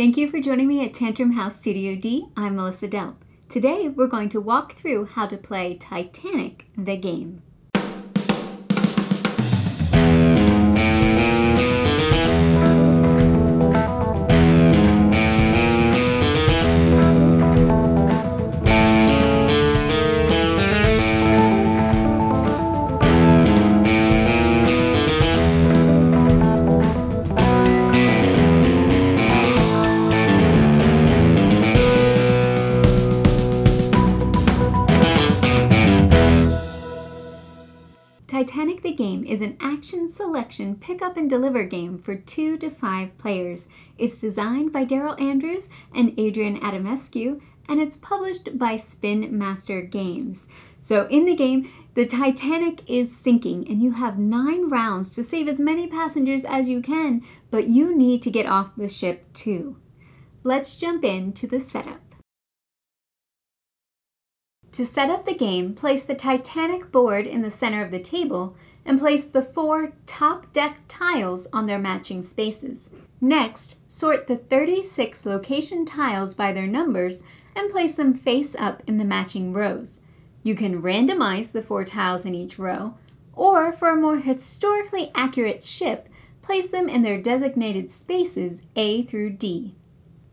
Thank you for joining me at Tantrum House Studio D. I'm Melissa Delp. Today, we're going to walk through how to play Titanic the game. selection pick-up and deliver game for two to five players. It's designed by Daryl Andrews and Adrian Adamescu, and it's published by Spin Master Games. So, in the game, the Titanic is sinking, and you have nine rounds to save as many passengers as you can, but you need to get off the ship too. Let's jump into the setup. To set up the game, place the Titanic board in the center of the table and place the four top deck tiles on their matching spaces. Next, sort the 36 location tiles by their numbers and place them face up in the matching rows. You can randomize the four tiles in each row, or for a more historically accurate ship, place them in their designated spaces A through D.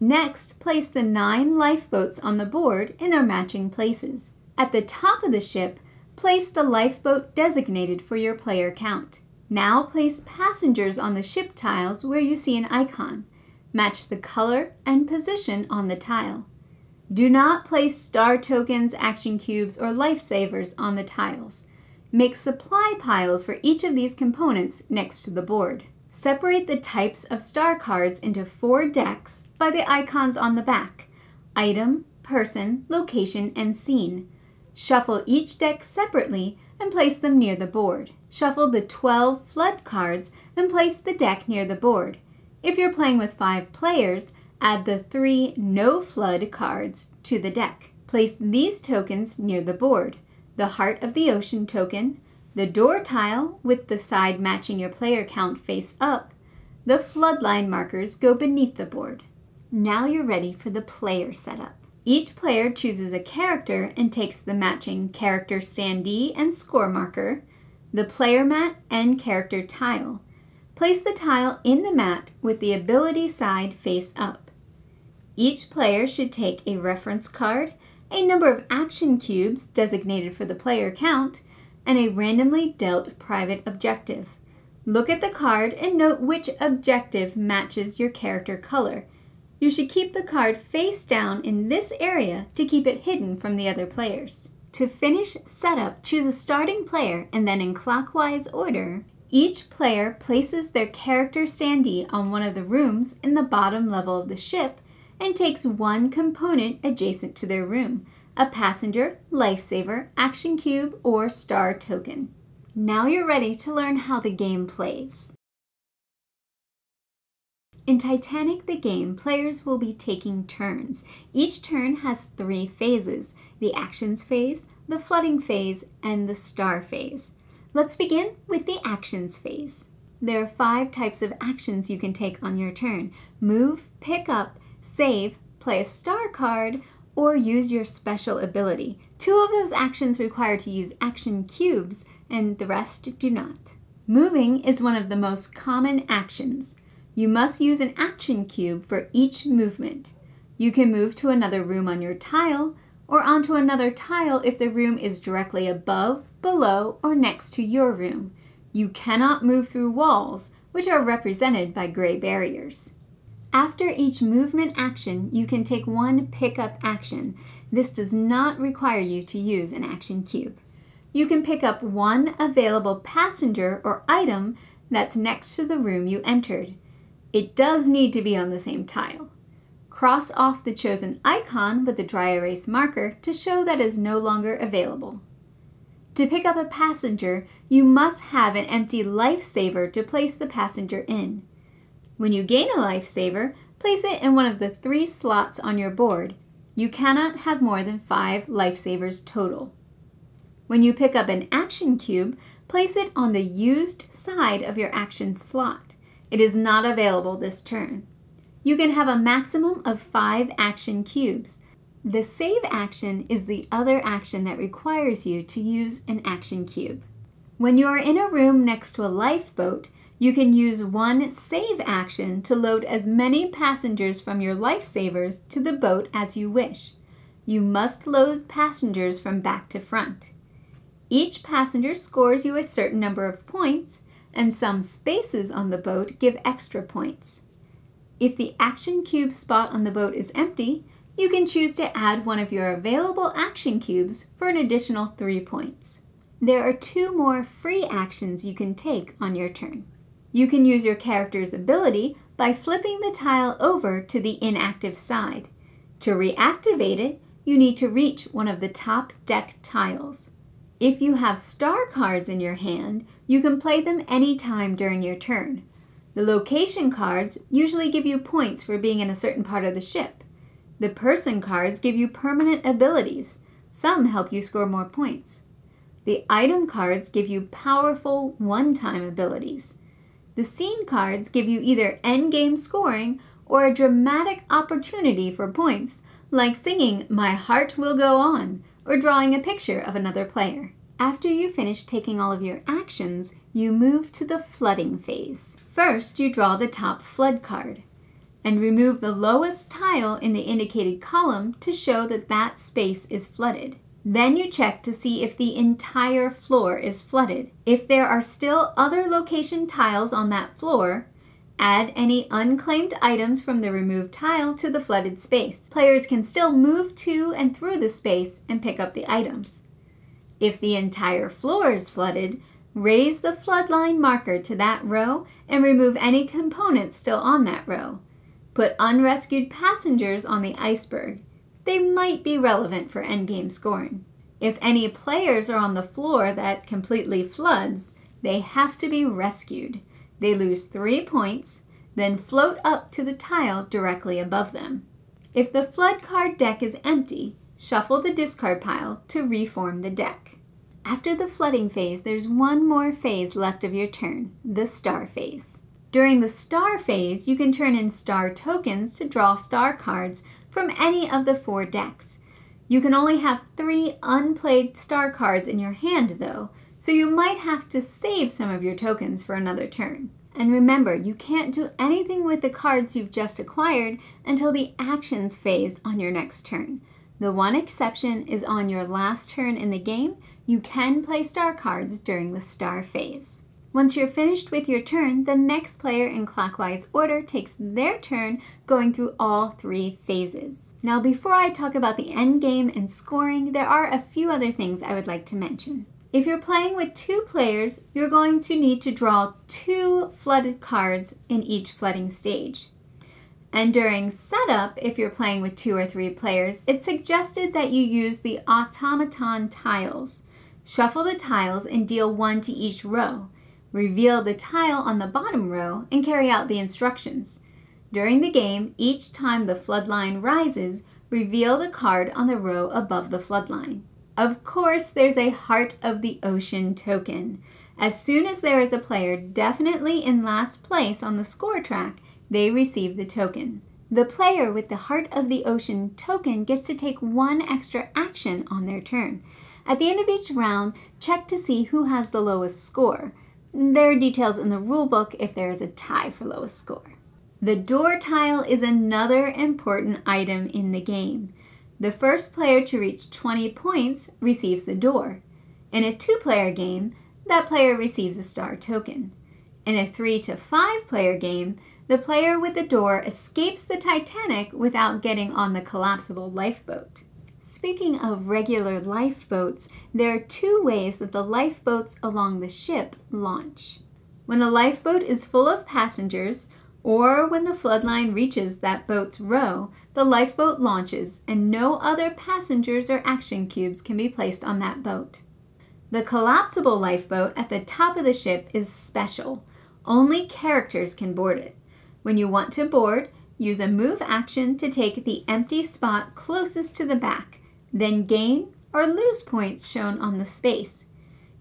Next, place the nine lifeboats on the board in their matching places. At the top of the ship, place the lifeboat designated for your player count. Now place passengers on the ship tiles where you see an icon. Match the color and position on the tile. Do not place star tokens, action cubes, or lifesavers on the tiles. Make supply piles for each of these components next to the board. Separate the types of star cards into four decks by the icons on the back, item, person, location, and scene. Shuffle each deck separately and place them near the board. Shuffle the 12 flood cards and place the deck near the board. If you're playing with five players, add the three no flood cards to the deck. Place these tokens near the board. The Heart of the Ocean token, the door tile with the side matching your player count face up, the floodline markers go beneath the board. Now you're ready for the player setup. Each player chooses a character and takes the matching character standee and score marker, the player mat, and character tile. Place the tile in the mat with the ability side face up. Each player should take a reference card, a number of action cubes designated for the player count, and a randomly dealt private objective. Look at the card and note which objective matches your character color. You should keep the card face down in this area to keep it hidden from the other players. To finish setup, choose a starting player and then in clockwise order, each player places their character standee on one of the rooms in the bottom level of the ship and takes one component adjacent to their room, a passenger, lifesaver, action cube, or star token. Now you're ready to learn how the game plays. In Titanic the game, players will be taking turns. Each turn has three phases, the actions phase, the flooding phase, and the star phase. Let's begin with the actions phase. There are five types of actions you can take on your turn. Move, pick up, save, play a star card, or use your special ability. Two of those actions require to use action cubes, and the rest do not. Moving is one of the most common actions. You must use an action cube for each movement. You can move to another room on your tile, or onto another tile if the room is directly above, below, or next to your room. You cannot move through walls, which are represented by gray barriers. After each movement action, you can take one pickup action. This does not require you to use an action cube. You can pick up one available passenger or item that's next to the room you entered. It does need to be on the same tile. Cross off the chosen icon with the dry erase marker to show that is no longer available. To pick up a passenger, you must have an empty lifesaver to place the passenger in. When you gain a lifesaver, place it in one of the three slots on your board. You cannot have more than five lifesavers total. When you pick up an action cube, place it on the used side of your action slot. It is not available this turn. You can have a maximum of five action cubes. The save action is the other action that requires you to use an action cube. When you are in a room next to a lifeboat, you can use one save action to load as many passengers from your lifesavers to the boat as you wish. You must load passengers from back to front. Each passenger scores you a certain number of points, and some spaces on the boat give extra points. If the action cube spot on the boat is empty, you can choose to add one of your available action cubes for an additional 3 points. There are two more free actions you can take on your turn. You can use your character's ability by flipping the tile over to the inactive side. To reactivate it, you need to reach one of the top deck tiles. If you have star cards in your hand, you can play them anytime during your turn. The location cards usually give you points for being in a certain part of the ship. The person cards give you permanent abilities. Some help you score more points. The item cards give you powerful one-time abilities. The scene cards give you either endgame scoring or a dramatic opportunity for points, like singing My Heart Will Go On or drawing a picture of another player. After you finish taking all of your actions, you move to the flooding phase. First, you draw the top flood card and remove the lowest tile in the indicated column to show that that space is flooded. Then you check to see if the entire floor is flooded. If there are still other location tiles on that floor, add any unclaimed items from the removed tile to the flooded space. Players can still move to and through the space and pick up the items. If the entire floor is flooded, raise the floodline marker to that row and remove any components still on that row. Put unrescued passengers on the iceberg they might be relevant for endgame scoring. If any players are on the floor that completely floods, they have to be rescued. They lose three points, then float up to the tile directly above them. If the flood card deck is empty, shuffle the discard pile to reform the deck. After the flooding phase, there's one more phase left of your turn, the star phase. During the star phase, you can turn in star tokens to draw star cards from any of the four decks. You can only have three unplayed star cards in your hand though, so you might have to save some of your tokens for another turn. And remember, you can't do anything with the cards you've just acquired until the actions phase on your next turn. The one exception is on your last turn in the game, you can play star cards during the star phase. Once you're finished with your turn, the next player in clockwise order takes their turn going through all three phases. Now before I talk about the end game and scoring, there are a few other things I would like to mention. If you're playing with two players, you're going to need to draw two flooded cards in each flooding stage. And during setup, if you're playing with two or three players, it's suggested that you use the automaton tiles. Shuffle the tiles and deal one to each row. Reveal the tile on the bottom row and carry out the instructions. During the game, each time the floodline rises, reveal the card on the row above the floodline. Of course, there's a Heart of the Ocean token. As soon as there is a player definitely in last place on the score track, they receive the token. The player with the Heart of the Ocean token gets to take one extra action on their turn. At the end of each round, check to see who has the lowest score. There are details in the rulebook if there is a tie for lowest score. The door tile is another important item in the game. The first player to reach 20 points receives the door. In a two-player game, that player receives a star token. In a three to five player game, the player with the door escapes the Titanic without getting on the collapsible lifeboat. Speaking of regular lifeboats, there are two ways that the lifeboats along the ship launch. When a lifeboat is full of passengers, or when the floodline reaches that boat's row, the lifeboat launches and no other passengers or action cubes can be placed on that boat. The collapsible lifeboat at the top of the ship is special. Only characters can board it. When you want to board, use a move action to take the empty spot closest to the back then gain or lose points shown on the space.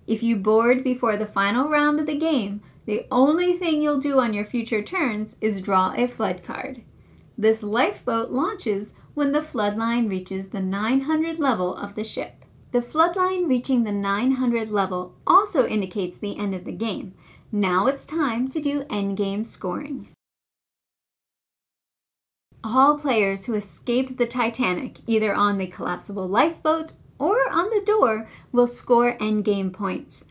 If you board before the final round of the game, the only thing you'll do on your future turns is draw a flood card. This lifeboat launches when the floodline reaches the 900 level of the ship. The floodline reaching the 900 level also indicates the end of the game. Now it's time to do endgame scoring all players who escaped the Titanic, either on the collapsible lifeboat or on the door, will score endgame points.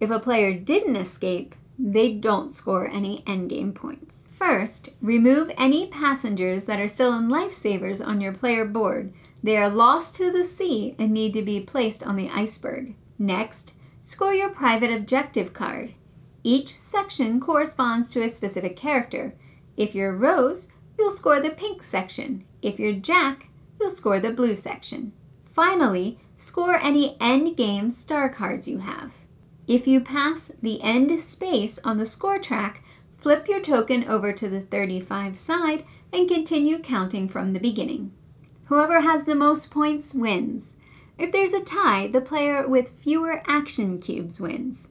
If a player didn't escape, they don't score any endgame points. First, remove any passengers that are still in lifesavers on your player board. They are lost to the sea and need to be placed on the iceberg. Next, score your private objective card. Each section corresponds to a specific character. If you're Rose, you'll score the pink section. If you're jack, you'll score the blue section. Finally, score any end game star cards you have. If you pass the end space on the score track, flip your token over to the 35 side and continue counting from the beginning. Whoever has the most points wins. If there's a tie, the player with fewer action cubes wins.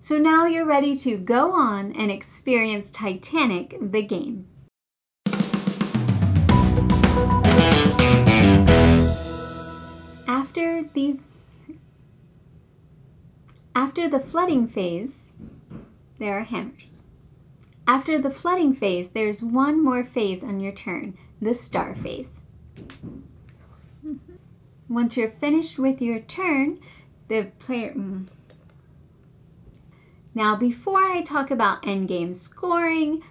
So now you're ready to go on and experience Titanic the game. after the after the flooding phase, there are hammers. After the flooding phase, there's one more phase on your turn, the star phase. Once you're finished with your turn, the player... Mm. Now, before I talk about endgame scoring,